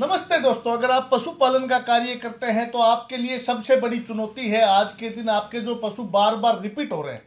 नमस्ते दोस्तों अगर आप पशुपालन का कार्य करते हैं तो आपके लिए सबसे बड़ी चुनौती है आज के दिन आपके जो पशु बार बार रिपीट हो रहे हैं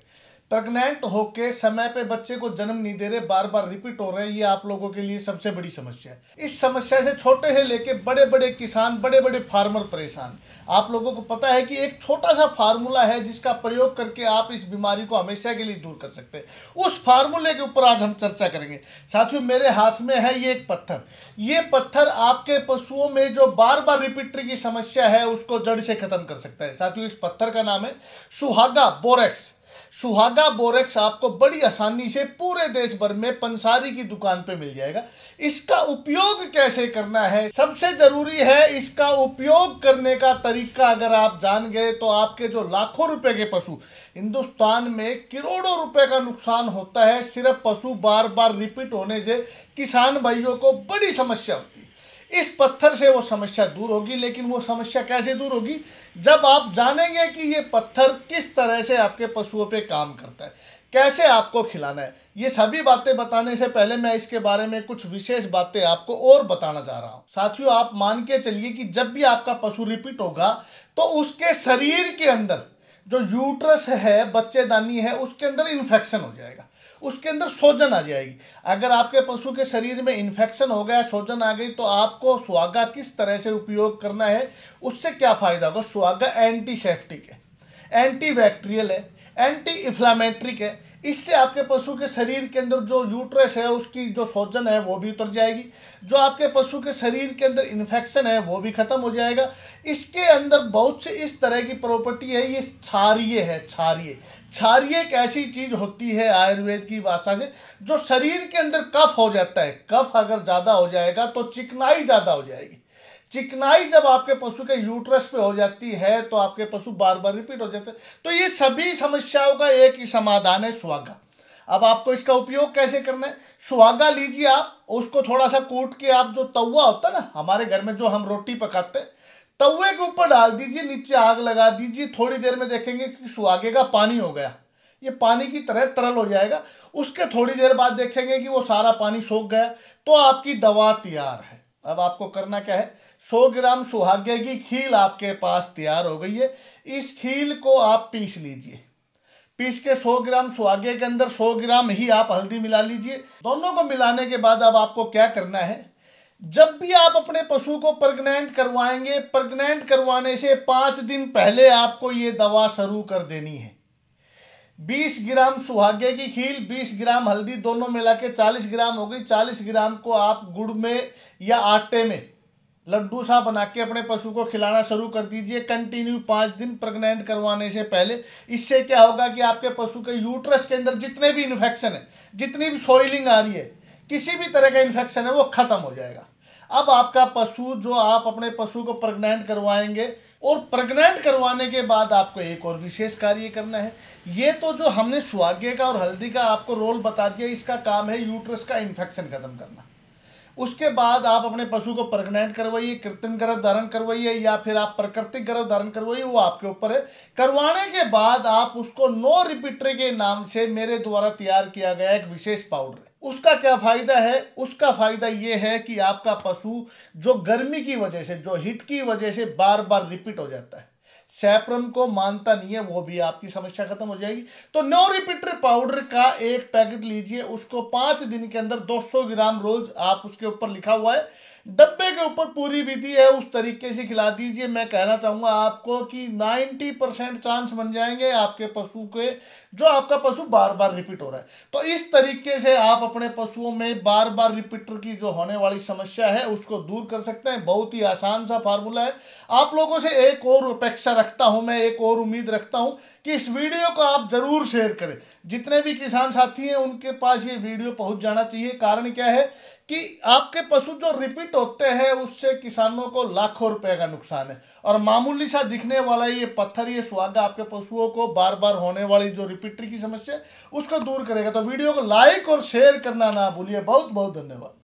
प्रेगनेंट होके समय पे बच्चे को जन्म नहीं दे रहे बार बार रिपीट हो रहे हैं ये आप लोगों के लिए सबसे बड़ी समस्या है इस समस्या से छोटे से लेके बड़े बड़े किसान बड़े बड़े फार्मर परेशान आप लोगों को पता है कि एक छोटा सा फार्मूला है जिसका प्रयोग करके आप इस बीमारी को हमेशा के लिए दूर कर सकते हैं उस फार्मूले के ऊपर आज हम चर्चा करेंगे साथियों मेरे हाथ में है ये एक पत्थर ये पत्थर आपके पशुओं में जो बार बार रिपीटरी की समस्या है उसको जड़ से खत्म कर सकता है साथियों इस पत्थर का नाम है सुहागा बोरेक्स सुहागा बोरेक्स आपको बड़ी आसानी से पूरे देश भर में पंसारी की दुकान पे मिल जाएगा इसका उपयोग कैसे करना है सबसे जरूरी है इसका उपयोग करने का तरीका अगर आप जान गए तो आपके जो लाखों रुपए के पशु हिंदुस्तान में करोड़ों रुपए का नुकसान होता है सिर्फ पशु बार बार रिपीट होने से किसान भाइयों को बड़ी समस्या होती है इस पत्थर से वो समस्या दूर होगी लेकिन वो समस्या कैसे दूर होगी जब आप जानेंगे कि ये पत्थर किस तरह से आपके पशुओं पे काम करता है कैसे आपको खिलाना है ये सभी बातें बताने से पहले मैं इसके बारे में कुछ विशेष बातें आपको और बताना चाह रहा हूँ साथियों आप मान के चलिए कि जब भी आपका पशु रिपीट होगा तो उसके शरीर के अंदर जो यूट्रस है बच्चेदानी है उसके अंदर इन्फेक्शन हो जाएगा उसके अंदर सोजन आ जाएगी अगर आपके पशु के शरीर में इन्फेक्शन हो गया सोजन आ गई तो आपको सुहागा किस तरह से उपयोग करना है उससे क्या फ़ायदा होगा सुहागा एंटीसेफ्टिक है एंटीबैक्टीरियल है एंटी इफ्लामेट्रिक है इससे आपके पशु के शरीर के अंदर जो यूट्रस है उसकी जो सोजन है वो भी उतर जाएगी जो आपके पशु के शरीर के अंदर इन्फेक्शन है वो भी ख़त्म हो जाएगा इसके अंदर बहुत से इस तरह की प्रॉपर्टी है ये क्षारिय है क्षारिय क्षारिय एक ऐसी चीज़ होती है आयुर्वेद की भाषा से जो शरीर के अंदर कफ हो जाता है कफ अगर ज़्यादा हो जाएगा तो चिकनाई ज़्यादा हो जाएगी चिकनाई जब आपके पशु के यूट्रस पे हो जाती है तो आपके पशु बार बार रिपीट हो जाते हैं तो ये सभी समस्याओं का एक ही समाधान है सुहागा अब आपको इसका उपयोग कैसे करना है सुहागा लीजिए आप उसको थोड़ा सा कूट के आप जो तवा होता है ना हमारे घर में जो हम रोटी पकाते हैं तवे के ऊपर डाल दीजिए नीचे आग लगा दीजिए थोड़ी देर में देखेंगे कि सुहागे का पानी हो गया ये पानी की तरह तरल हो जाएगा उसके थोड़ी देर बाद देखेंगे कि वो सारा पानी सोख गया तो आपकी दवा तैयार है अब आपको करना क्या है 100 ग्राम सुहाग्य की खील आपके पास तैयार हो गई है इस खील को आप पीस लीजिए पीस के 100 ग्राम सुहाग्य के अंदर 100 ग्राम ही आप हल्दी मिला लीजिए दोनों को मिलाने के बाद अब आपको क्या करना है जब भी आप अपने पशु को प्रेग्नेंट करवाएंगे प्रेग्नेंट करवाने से पाँच दिन पहले आपको ये दवा शुरू कर देनी है 20 ग्राम सुहागे की खील 20 ग्राम हल्दी दोनों मिला के चालीस ग्राम हो गई चालीस ग्राम को आप गुड़ में या आटे में लड्डू सा बना के अपने पशु को खिलाना शुरू कर दीजिए कंटिन्यू पाँच दिन प्रेग्नेंट करवाने से पहले इससे क्या होगा कि आपके पशु के यूट्रस के अंदर जितने भी इन्फेक्शन है जितनी भी सोइलिंग आ रही है किसी भी तरह का इन्फेक्शन है वो ख़त्म हो जाएगा अब आपका पशु जो आप अपने पशु को प्रेग्नेंट करवाएंगे और प्रेग्नेंट करवाने के बाद आपको एक और विशेष कार्य करना है ये तो जो हमने सुहाग्य का और हल्दी का आपको रोल बता दिया इसका काम है यूट्रस का इन्फेक्शन खत्म करना उसके बाद आप अपने पशु को प्रेगनेंट करवाइए कृत्रिम गर्भ धारण करवाइए या फिर आप प्राकृतिक गर्भ धारण करवाइए वो आपके ऊपर है करवाने के बाद आप उसको नो रिपीटरी के नाम से मेरे द्वारा तैयार किया गया एक विशेष पाउडर उसका क्या फ़ायदा है उसका फ़ायदा यह है कि आपका पशु जो गर्मी की वजह से जो हिट की वजह से बार बार रिपीट हो जाता है सैप्रम को मानता नहीं है वो भी आपकी समस्या खत्म हो जाएगी तो नो रिपीटर पाउडर का एक पैकेट लीजिए उसको पांच दिन के अंदर 200 ग्राम रोज आप उसके ऊपर लिखा हुआ है डब्बे के ऊपर पूरी विधि है उस तरीके से खिला दीजिए मैं कहना चाहूंगा आपको कि 90 परसेंट चांस बन जाएंगे आपके पशु के जो आपका पशु बार बार रिपीट हो रहा है तो इस तरीके से आप अपने पशुओं में बार बार रिपीटर की जो होने वाली समस्या है उसको दूर कर सकते हैं बहुत ही आसान सा फार्मूला है आप लोगों से एक और अपेक्षा रखता हूं मैं एक और उम्मीद रखता हूं कि इस वीडियो को आप ज़रूर शेयर करें जितने भी किसान साथी हैं उनके पास ये वीडियो पहुंच जाना चाहिए कारण क्या है कि आपके पशु जो रिपीट होते हैं उससे किसानों को लाखों रुपए का नुकसान है और मामूली सा दिखने वाला ये पत्थर ये स्वागा आपके पशुओं को बार बार होने वाली जो रिपीटरी की समस्या उसको दूर करेगा तो वीडियो को लाइक और शेयर करना ना भूलिए बहुत बहुत धन्यवाद